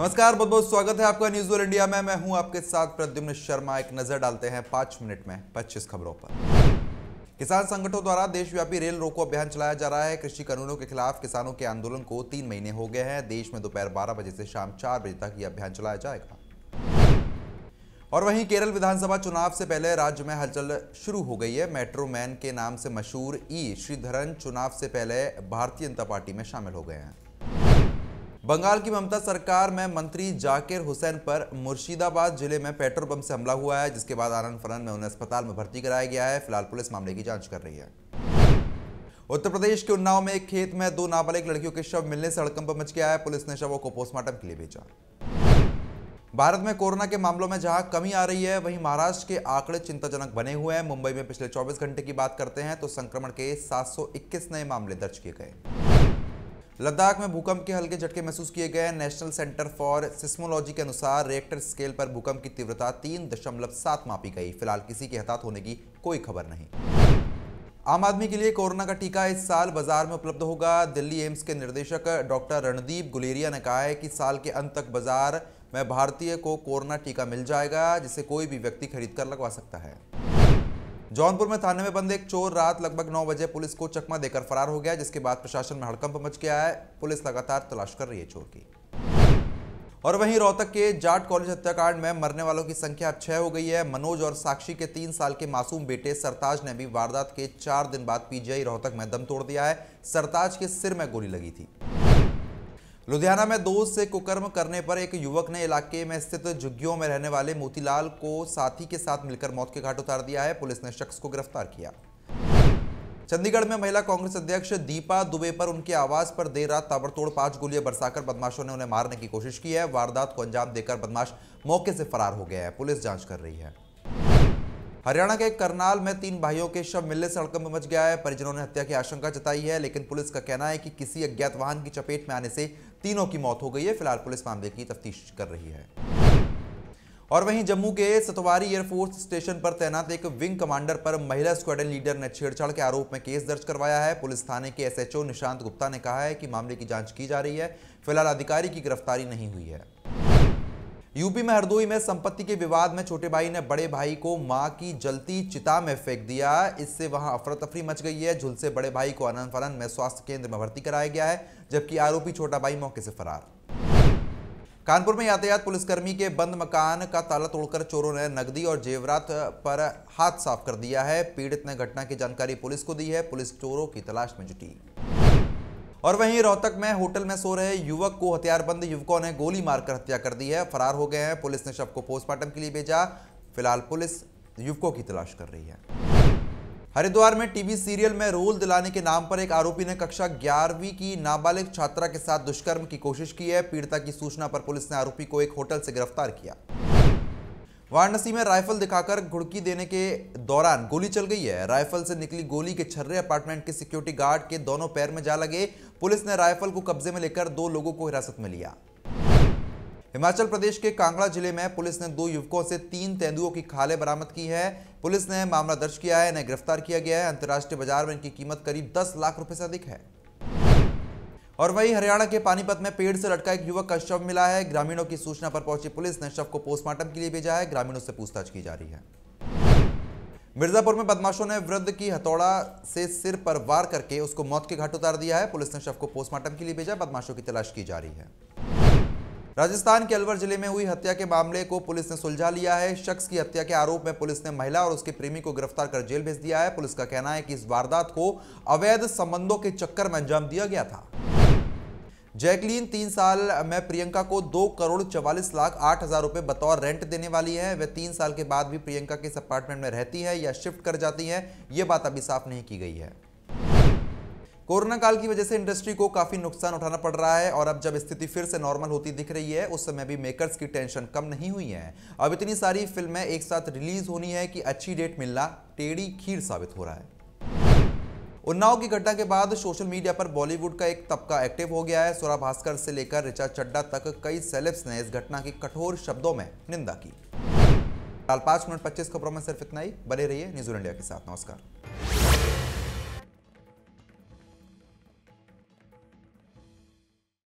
नमस्कार बहुत बहुत स्वागत है आपका न्यूज इंडिया में मैं हूं आपके साथ प्रद्युम्न शर्मा एक नजर डालते हैं पांच मिनट में पच्चीस खबरों पर किसान संगठनों द्वारा देशव्यापी रेल रोको अभियान चलाया जा रहा है कृषि कानूनों के खिलाफ किसानों के आंदोलन को तीन महीने हो गए हैं देश में दोपहर बारह बजे से शाम चार बजे तक यह अभियान चलाया जाएगा और वहीं केरल विधानसभा चुनाव से पहले राज्य में हलचल शुरू हो गई है मेट्रो मैन के नाम से मशहूर ई श्रीधरन चुनाव से पहले भारतीय जनता पार्टी में शामिल हो गए हैं बंगाल की ममता सरकार में मंत्री जाकिर हुसैन पर मुर्शिदाबाद जिले में पेट्रोल पंप से हमला हुआ है जिसके बाद आनंद फरन में उन्हें अस्पताल में भर्ती कराया गया है फिलहाल पुलिस मामले की जांच कर रही है उत्तर प्रदेश के उन्नाव में एक खेत में दो नाबालिग लड़कियों के शव मिलने से हड़कंप मच गया है पुलिस ने शवों को पोस्टमार्टम के लिए भेजा भारत में कोरोना के मामलों में जहां कमी आ रही है वहीं महाराष्ट्र के आंकड़े चिंताजनक बने हुए हैं मुंबई में पिछले 24 घंटे की बात करते हैं तो संक्रमण के 721 नए मामले दर्ज किए गए लद्दाख में भूकंप के हल्के झटके महसूस किए गए नेशनल सेंटर फॉर सिस्मोलॉजी के अनुसार रिएक्टर स्केल पर भूकंप की तीव्रता तीन दशमलव सात मापी गई फिलहाल किसी के हताहत होने की कोई खबर नहीं आम आदमी के लिए कोरोना का टीका इस साल बाजार में उपलब्ध होगा दिल्ली एम्स के निर्देशक डॉक्टर रणदीप गुलेरिया ने कहा है कि साल के अंत तक बाजार में भारतीय को कोरोना टीका मिल जाएगा जिसे कोई भी व्यक्ति खरीद कर लगवा सकता है जौनपुर में थाने में बंद एक चोर रात लगभग नौ बजे पुलिस को चकमा देकर फरार हो गया जिसके बाद प्रशासन में हड़कंप मच गया है पुलिस लगातार तलाश कर रही है चोर की और वहीं रोहतक के जाट कॉलेज हत्याकांड में मरने वालों की संख्या छह हो गई है मनोज और साक्षी के तीन साल के मासूम बेटे सरताज ने भी वारदात के चार दिन बाद पीजीआई रोहतक में दम तोड़ दिया है सरताज के सिर में गोली लगी थी लुधियाना में दोस्त से कुकर्म करने पर एक युवक ने इलाके में स्थित झुग्गियों में रहने वाले मोतीलाल को साथी के साथ मिलकर मौत के घाट उतार दिया है पुलिस ने शख्स को गिरफ्तार किया चंडीगढ़ में महिला कांग्रेस अध्यक्ष दीपा दुबे पर उनके आवास पर देर रात ताबड़तोड़ पांच गोलियां बरसाकर बदमाशों ने उन्हें मारने की कोशिश की है वारदात को अंजाम देकर बदमाश मौके से फरार हो गया है पुलिस जांच कर रही है हरियाणा के करनाल में तीन भाइयों के शव मिलने से हड़कंप मच गया है परिजनों ने हत्या की आशंका जताई है लेकिन पुलिस का कहना है कि किसी अज्ञात वाहन की चपेट में आने से तीनों की मौत हो गई है फिलहाल पुलिस मामले की तफ्तीश कर रही है और वहीं जम्मू के सतवारी एयरफोर्स स्टेशन पर तैनात एक विंग कमांडर पर महिला स्क्वाडन लीडर ने छेड़छाड़ के आरोप में केस दर्ज करवाया है पुलिस थाने के एसएचओ निशांत गुप्ता ने कहा है कि मामले की जांच की जा रही है फिलहाल अधिकारी की गिरफ्तारी नहीं हुई है यूपी में हरदोई में संपत्ति के विवाद में छोटे भाई ने बड़े भाई को मां की जलती चिता में फेंक दिया इससे वहां अफरा तफरी मच गई है झुलसे बड़े भाई को अनंत फरन में स्वास्थ्य केंद्र में भर्ती कराया गया है जबकि आरोपी छोटा भाई मौके से फरार कानपुर में यातायात पुलिसकर्मी के बंद मकान का ताला तोड़कर चोरों ने नकदी और जेवरात पर हाथ साफ कर दिया है पीड़ित ने घटना की जानकारी पुलिस को दी है पुलिस चोरों की तलाश में जुटी और वहीं रोहतक में होटल में सो रहे युवक को हथियारबंद युवकों ने गोली मारकर हत्या कर दी है फरार हो गए हैं पुलिस ने शव को पोस्टमार्टम के लिए भेजा फिलहाल पुलिस युवकों की तलाश कर रही है हरिद्वार में टीवी सीरियल में रोल दिलाने के नाम पर एक आरोपी ने कक्षा ग्यारहवीं की नाबालिग छात्रा के साथ दुष्कर्म की कोशिश की है पीड़िता की सूचना पर पुलिस ने आरोपी को एक होटल से गिरफ्तार किया वाराणसी में राइफल दिखाकर घुड़की देने के दौरान गोली चल गई है राइफल से निकली गोली के छर्रे अपार्टमेंट के सिक्योरिटी गार्ड के दोनों पैर में जा लगे पुलिस ने राइफल को कब्जे में लेकर दो लोगों को हिरासत में लिया हिमाचल प्रदेश के कांगड़ा जिले में पुलिस ने दो युवकों से तीन तेंदुओं की खाले बरामद की है पुलिस ने मामला दर्ज किया है इन्हें गिरफ्तार किया गया है अंतर्राष्ट्रीय बाजार में इनकी कीमत करीब दस लाख रुपए से अधिक है और वहीं हरियाणा के पानीपत में पेड़ से लटका एक युवक का शव मिला है ग्रामीणों की सूचना पर पहुंची पुलिस ने शव को पोस्टमार्टम के लिए भेजा है ग्रामीणों से पूछताछ की जा रही है मिर्जापुर में बदमाशों ने वृद्ध की हथौड़ा से सिर पर वार करके उसको मौत के घाट उतार दिया है पुलिस ने शव को पोस्टमार्टम के लिए भेजा बदमाशों की तलाश की जा रही है राजस्थान के अलवर जिले में हुई हत्या के मामले को पुलिस ने सुलझा लिया है शख्स की हत्या के आरोप में पुलिस ने महिला और उसके प्रेमी को गिरफ्तार कर जेल भेज दिया है पुलिस का कहना है कि इस वारदात को अवैध संबंधों के चक्कर में अंजाम दिया गया था जैकलीन तीन साल में प्रियंका को दो करोड़ चवालीस लाख आठ हजार रुपए बतौर रेंट देने वाली है वह तीन साल के बाद भी प्रियंका के इस अपार्टमेंट में रहती है या शिफ्ट कर जाती है यह बात अभी साफ नहीं की गई है कोरोना काल की वजह से इंडस्ट्री को काफ़ी नुकसान उठाना पड़ रहा है और अब जब स्थिति फिर से नॉर्मल होती दिख रही है उस समय भी मेकर्स की टेंशन कम नहीं हुई है अब इतनी सारी फिल्में एक साथ रिलीज होनी है कि अच्छी डेट मिलना टेढ़ी खीर साबित हो रहा है उन्नाव की घटना के बाद सोशल मीडिया पर बॉलीवुड का एक तबका एक्टिव हो गया है सोरा भास्कर से लेकर ऋचा चड्डा तक कई सेलेब्स ने इस घटना की कठोर शब्दों में निंदा की पांच मिनट पच्चीस खबरों में सिर्फ इतना ही बने रहिए न्यूज इंडिया के साथ नमस्कार